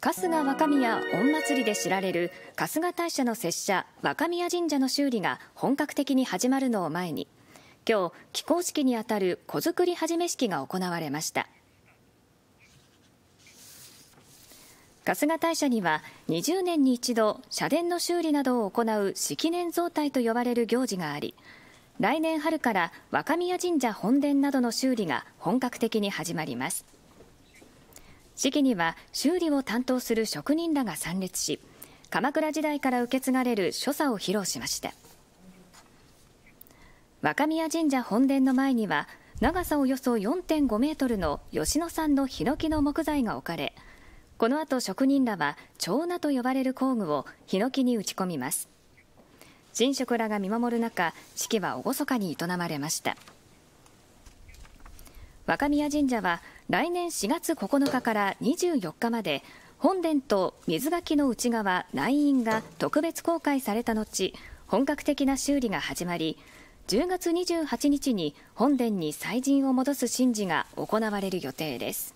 春日若宮御祭りで知られる春日大社の拙者若宮神社の修理が本格的に始まるのを前に今日起工式にあたる子作り始め式が行われました春日大社には20年に一度社殿の修理などを行う式年造体と呼ばれる行事があり来年春から若宮神社本殿などの修理が本格的に始まります。式には修理を担当する職人らが参列し鎌倉時代から受け継がれる所作を披露しました若宮神社本殿の前には長さおよそ4.5メートルの吉野産のヒノキの木材が置かれこの後職人らは長菜と呼ばれる工具をヒノキに打ち込みます神職らが見守る中式は厳かに営まれました。若宮神社は来年4月9日から24日まで本殿と水垣の内側内院が特別公開された後本格的な修理が始まり10月28日に本殿に祭神を戻す神事が行われる予定です。